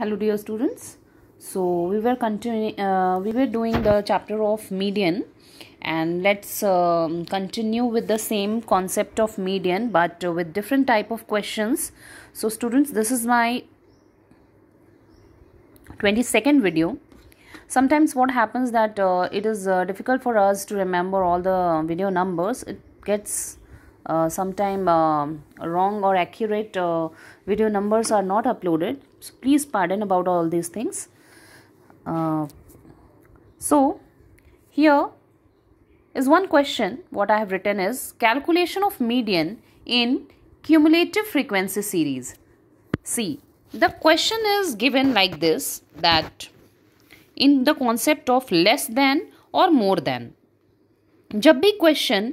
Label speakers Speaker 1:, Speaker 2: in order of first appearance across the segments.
Speaker 1: hello dear students so we were continuing uh, we were doing the chapter of median and let's um, continue with the same concept of median but uh, with different type of questions so students this is my 22nd video sometimes what happens that uh, it is uh, difficult for us to remember all the video numbers it gets uh, sometime uh, wrong or accurate uh, video numbers are not uploaded so please pardon about all these things uh, so here is one question what i have written is calculation of median in cumulative frequency series see the question is given like this that in the concept of less than or more than. जब भी question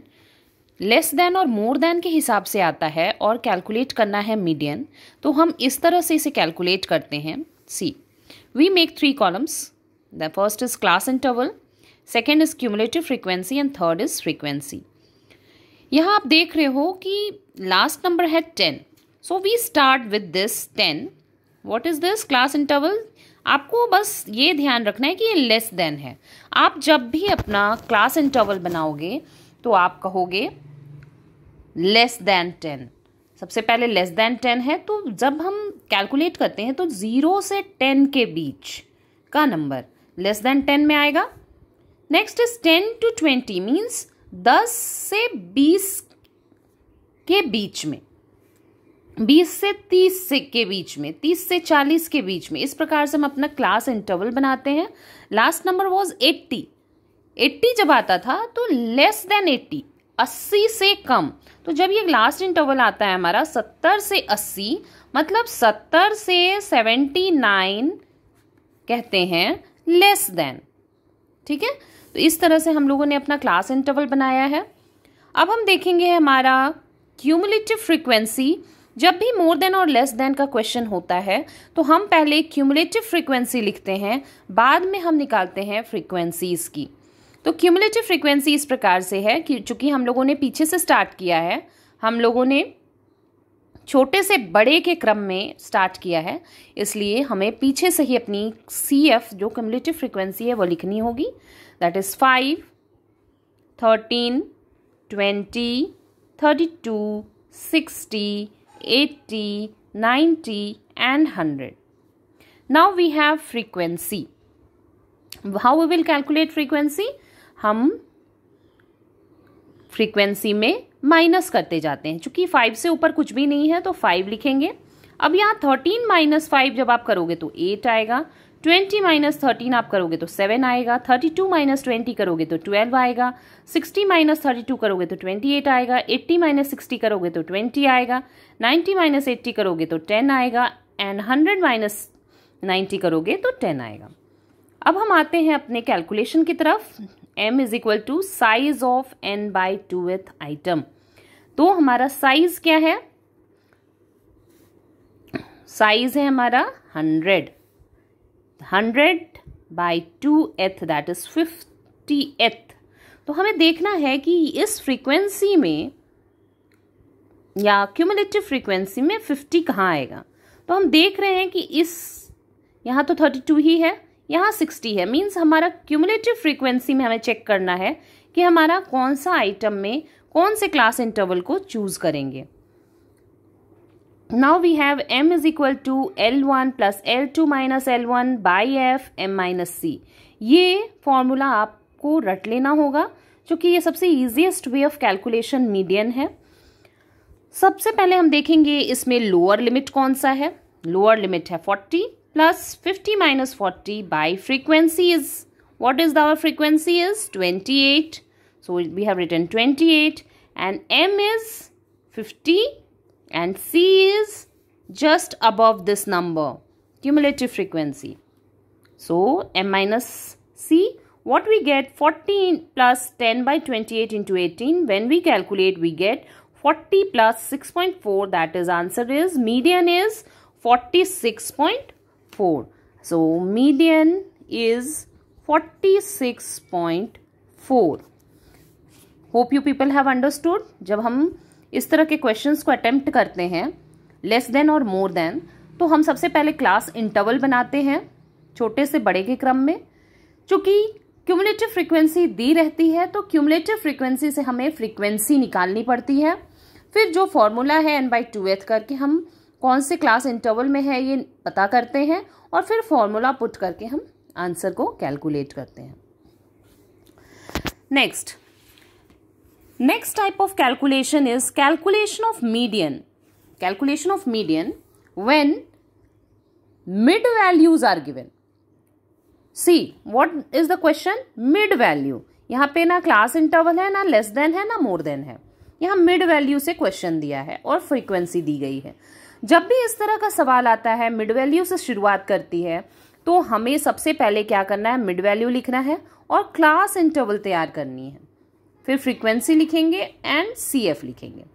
Speaker 1: less than और more than के हिसाब से आता है और calculate करना है मीडियन तो हम इस तरह से इसे कैलकुलेट करते हैं see we make three columns the first is class interval second is cumulative frequency and third is frequency यहाँ आप देख रहे हो कि लास्ट नंबर है ten so we start with this ten what is this class interval आपको बस ये ध्यान रखना है कि ये लेस देन है आप जब भी अपना क्लास इंटरवल बनाओगे तो आप कहोगे लेस देन टेन सबसे पहले लेस देन टेन है तो जब हम कैलकुलेट करते हैं तो ज़ीरो से टेन के बीच का नंबर लेस देन टेन में आएगा next is ten to twenty means दस से बीस के बीच में बीस से तीस से के बीच में तीस से चालीस के बीच में इस प्रकार से हम अपना क्लास इंटरवल बनाते हैं last number was eighty eighty जब आता था तो लेस देन एट्टी अस्सी से कम तो जब ये लास्ट इंटरवल आता है हमारा सत्तर से अस्सी मतलब सत्तर से सेवेंटी नाइन कहते हैं लेस देन ठीक है तो इस तरह से हम लोगों ने अपना क्लास इंटरवल बनाया है अब हम देखेंगे हमारा क्यूमुलेटिव फ्रीक्वेंसी जब भी मोर देन और लेस देन का क्वेश्चन होता है तो हम पहले क्यूमुलेटिव फ्रीक्वेंसी लिखते हैं बाद में हम निकालते हैं फ्रीक्वेंसीज़ की तो क्यूमुलेटिव फ्रिक्वेंसी इस प्रकार से है कि चूँकि हम लोगों ने पीछे से स्टार्ट किया है हम लोगों ने छोटे से बड़े के क्रम में स्टार्ट किया है इसलिए हमें पीछे से ही अपनी सी एफ जो क्यूमुलेटिव फ्रिक्वेंसी है वो लिखनी होगी that is five thirteen twenty thirty two sixty eighty ninety and hundred now we have frequency how we will calculate frequency हम फ्रीक्वेंसी में माइनस करते जाते हैं चूंकि फाइव से ऊपर कुछ भी नहीं है तो फाइव लिखेंगे अब यहाँ थर्टीन माइनस फाइव जब आप करोगे तो एट आएगा ट्वेंटी माइनस थर्टीन आप करोगे तो सेवन आएगा थर्टी टू माइनस ट्वेंटी करोगे तो ट्वेल्व आएगा सिक्सटी माइनस थर्टी टू करोगे तो ट्वेंटी एट आएगा एट्टी माइनस सिक्सटी करोगे तो ट्वेंटी आएगा नाइन्टी माइनस एट्टी करोगे तो टेन आएगा एंड हंड्रेड माइनस नाइन्टी करोगे तो टेन आएगा अब हम आते हैं अपने कैलकुलेशन की तरफ M is equal to size of N by two with item तो हमारा साइज क्या है साइज है हमारा hundred hundred by two th that is fiftieth तो हमें देखना है कि इस फ्रीक्वेंसी में या क्यूमुलेटिव फ्रीक्वेंसी में फिफ्टी कहाँ आएगा तो हम देख रहे हैं कि इस यहाँ तो थर्टी टू ही है यहाँ सिक्सटी है मीन्स हमारा क्यूमुलेटिव फ्रीक्वेंसी में हमें चेक करना है कि हमारा कौन सा आइटम में कौन से क्लास इंटरवल को चूज करेंगे now we have M is equal to L one plus L two minus L one by F M minus C ये फॉर्मूला आपको रट लेना होगा क्योंकि ये सबसे easiest way of calculation median है सबसे पहले हम देखेंगे इसमें लोअर लिमिट कौन सा है लोअर लिमिट है forty plus 50 minus 40 by frequency is what is our frequency is 28 so we have written 28 and m is 50 and c is just above this number cumulative frequency so m minus c what we get 14 plus 10 by 28 into 18 when we calculate we get 40 plus 6.4 that is answer is median is 46.4 4. So, median is four hope you people have understood जब हम इस तरह के questions को attempt करते हैं less than और more than तो हम सबसे पहले क्लास इंटरवल बनाते हैं छोटे से बड़े के क्रम में चूंकि क्यूमुलेटिव फ्रीक्वेंसी दी रहती है तो क्यूमुलेटिव फ्रीक्वेंसी से हमें फ्रीक्वेंसी निकालनी पड़ती है फिर जो फॉर्मूला है एन बाई टू एथ करके हम कौन से क्लास इंटरवल में है ये पता करते हैं और फिर फॉर्मूला पुट करके हम आंसर को कैलकुलेट करते हैं next next type of calculation is calculation of median calculation of median when mid values are given see what is the question mid value यहाँ पे ना क्लास इंटरवल है ना लेस देन है ना मोर देन है यहाँ मिड वैल्यू से क्वेश्चन दिया है और फ्रीक्वेंसी दी गई है जब भी इस तरह का सवाल आता है मिड वैल्यू से शुरुआत करती है तो हमें सबसे पहले क्या करना है मिड वैल्यू लिखना है और क्लास इंटरवल तैयार करनी है फिर फ्रीक्वेंसी लिखेंगे एंड सी एफ लिखेंगे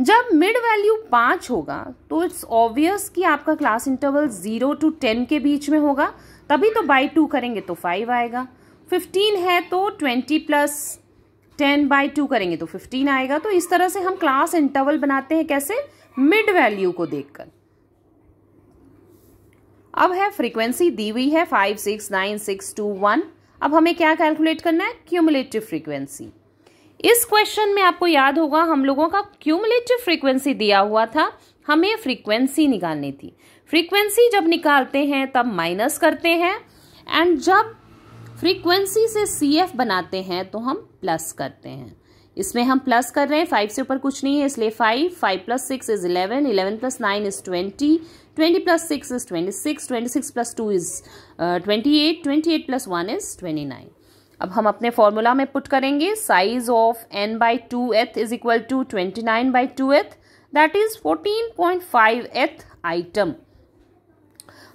Speaker 1: जब मिड वैल्यू पाँच होगा तो इट्स ऑब्वियस कि आपका class interval zero to ten के बीच में होगा तभी तो बाई टू करेंगे तो फाइव आएगा फिफ्टीन है तो twenty plus ten by two करेंगे तो फिफ्टीन आएगा तो इस तरह से हम क्लास इंटरवल बनाते हैं कैसे मिड वैल्यू को देखकर अब है फ्रीक्वेंसी दी हुई है five six nine six two one अब हमें क्या कैलकुलेट करना है क्यूमुलेटिव फ्रीक्वेंसी इस क्वेश्चन में आपको याद होगा हम लोगों का क्यूमुलेटिव फ्रीक्वेंसी दिया हुआ था हमें फ्रीक्वेंसी निकालनी थी फ्रीक्वेंसी जब निकालते हैं तब माइनस करते हैं एंड जब फ्रीक्वेंसी से सी एफ बनाते हैं तो हम प्लस करते हैं इसमें हम प्लस कर रहे हैं फाइव से ऊपर कुछ नहीं है इसलिए five five plus six is eleven eleven plus nine is twenty twenty plus six is twenty six twenty six plus two is twenty eight twenty eight plus one is twenty nine अब हम अपने formula में put करेंगे size of N by two th is equal to twenty nine by two th that is fourteen point five th item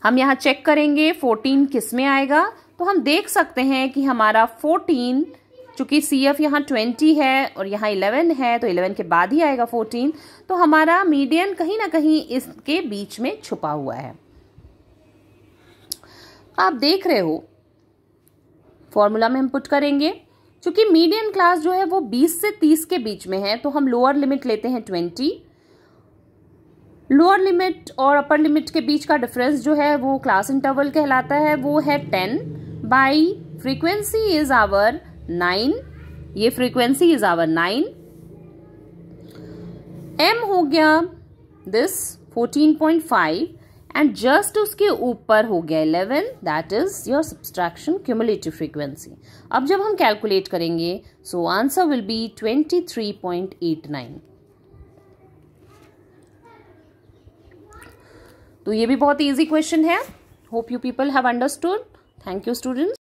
Speaker 1: हम यहाँ check करेंगे fourteen किस में आएगा तो हम देख सकते हैं कि हमारा फोर्टीन 14 चूंकि सी एफ यहाँ ट्वेंटी है और यहाँ इलेवन है तो इलेवन के बाद ही आएगा फोर्टीन तो हमारा मीडियन कहीं ना कहीं इसके बीच में छुपा हुआ है आप देख रहे हो फॉर्मूला में हम पुट करेंगे क्योंकि मीडियम क्लास जो है वो 20 से 30 के बीच में है तो हम लोअर लिमिट लेते हैं 20 लोअर लिमिट और अपर लिमिट के बीच का डिफरेंस जो है वो क्लास इंटरवल कहलाता है वो है 10 by frequency is our nine ये फ्रीक्वेंसी इज आवर नाइन एम हो गया this fourteen point five and just उसके ऊपर हो गया eleven that is your subtraction cumulative frequency अब जब हम कैलकुलेट करेंगे so answer will be twenty three point eight nine तो ये भी बहुत इजी क्वेश्चन है hope you people have understood thank you students